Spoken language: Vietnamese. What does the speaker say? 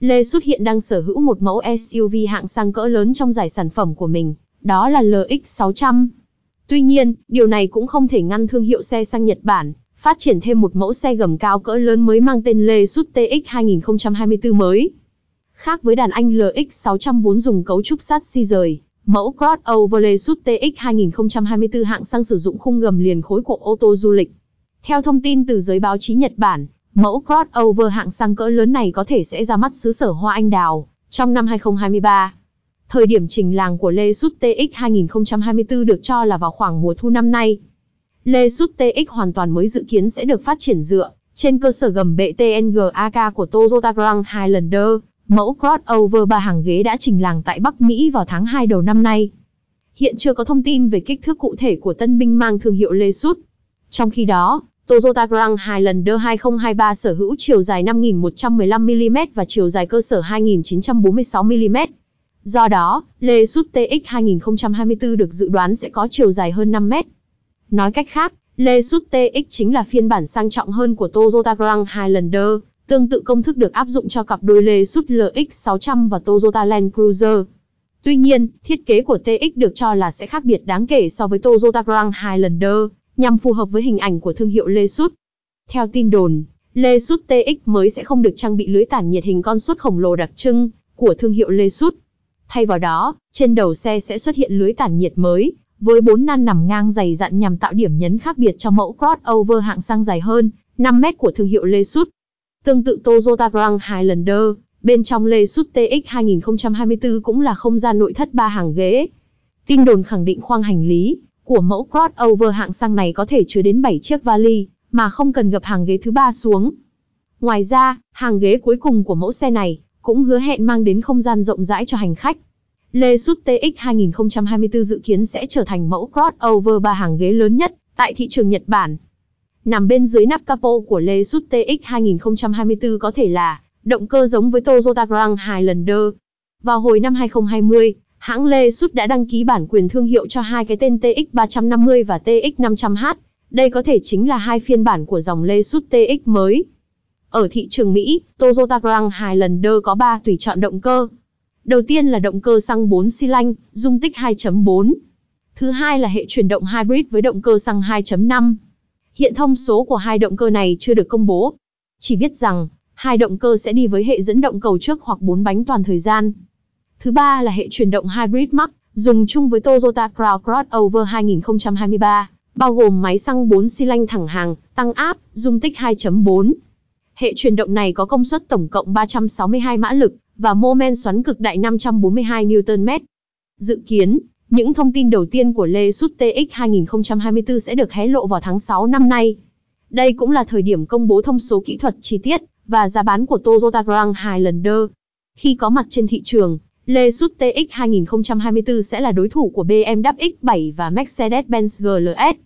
Lê xuất hiện đang sở hữu một mẫu SUV hạng sang cỡ lớn trong giải sản phẩm của mình, đó là LX600. Tuy nhiên, điều này cũng không thể ngăn thương hiệu xe sang Nhật Bản, phát triển thêm một mẫu xe gầm cao cỡ lớn mới mang tên Lê Sút TX 2024 mới. Khác với đàn anh LX600 vốn dùng cấu trúc sắt si rời, Mẫu Crossover Sub TX 2024 hạng sang sử dụng khung gầm liền khối của ô tô du lịch. Theo thông tin từ giới báo chí Nhật Bản, mẫu crossover hạng sang cỡ lớn này có thể sẽ ra mắt xứ sở hoa anh đào trong năm 2023. Thời điểm trình làng của Lê Sút TX 2024 được cho là vào khoảng mùa thu năm nay. Lê Sút TX hoàn toàn mới dự kiến sẽ được phát triển dựa trên cơ sở gầm bệ TNGAK của Toyota Grand Highlander Mẫu crossover ba hàng ghế đã trình làng tại Bắc Mỹ vào tháng 2 đầu năm nay. Hiện chưa có thông tin về kích thước cụ thể của tân binh mang thương hiệu Lexus. Trong khi đó, Toyota Grand Highlander 2023 sở hữu chiều dài 5.115mm và chiều dài cơ sở 2.946mm. Do đó, Lexus TX 2024 được dự đoán sẽ có chiều dài hơn 5 mét. Nói cách khác, Lexus TX chính là phiên bản sang trọng hơn của Toyota Grand Highlander, Tương tự công thức được áp dụng cho cặp đôi Lexus LX600 và Toyota Land Cruiser. Tuy nhiên, thiết kế của TX được cho là sẽ khác biệt đáng kể so với Toyota Grand Highlander, nhằm phù hợp với hình ảnh của thương hiệu Lexus. Theo tin đồn, Lexus TX mới sẽ không được trang bị lưới tản nhiệt hình con suốt khổng lồ đặc trưng của thương hiệu Lexus. Thay vào đó, trên đầu xe sẽ xuất hiện lưới tản nhiệt mới, với bốn nan nằm ngang dày dặn nhằm tạo điểm nhấn khác biệt cho mẫu crossover hạng sang dài hơn 5 mét của thương hiệu Lexus. Tương tự Toyota Grand Highlander, bên trong Lexus TX 2024 cũng là không gian nội thất ba hàng ghế. Tin đồn khẳng định khoang hành lý của mẫu crossover hạng sang này có thể chứa đến 7 chiếc vali, mà không cần gập hàng ghế thứ ba xuống. Ngoài ra, hàng ghế cuối cùng của mẫu xe này cũng hứa hẹn mang đến không gian rộng rãi cho hành khách. Lexus TX 2024 dự kiến sẽ trở thành mẫu crossover ba hàng ghế lớn nhất tại thị trường Nhật Bản nằm bên dưới nắp capo của Le Sud TX 2024 có thể là động cơ giống với Toyota Grand Highlander. Vào hồi năm 2020, hãng Lexus đã đăng ký bản quyền thương hiệu cho hai cái tên TX350 và TX500H. Đây có thể chính là hai phiên bản của dòng Lexus TX mới. Ở thị trường Mỹ, Toyota Grand Highlander có 3 tùy chọn động cơ. Đầu tiên là động cơ xăng 4 xi lanh, dung tích 2.4. Thứ hai là hệ chuyển động hybrid với động cơ xăng 2.5. Hiện thông số của hai động cơ này chưa được công bố. Chỉ biết rằng, hai động cơ sẽ đi với hệ dẫn động cầu trước hoặc bốn bánh toàn thời gian. Thứ ba là hệ chuyển động hybrid Max, dùng chung với Toyota Crown Crossover 2023, bao gồm máy xăng 4 xi lanh thẳng hàng, tăng áp, dung tích 2.4. Hệ chuyển động này có công suất tổng cộng 362 mã lực và mô men xoắn cực đại 542 Nm. Dự kiến, những thông tin đầu tiên của Lê Sút TX 2024 sẽ được hé lộ vào tháng 6 năm nay. Đây cũng là thời điểm công bố thông số kỹ thuật chi tiết và giá bán của Toyota Grand Highlander. Khi có mặt trên thị trường, Lê Sút TX 2024 sẽ là đối thủ của BMW X7 và Mercedes-Benz GLS.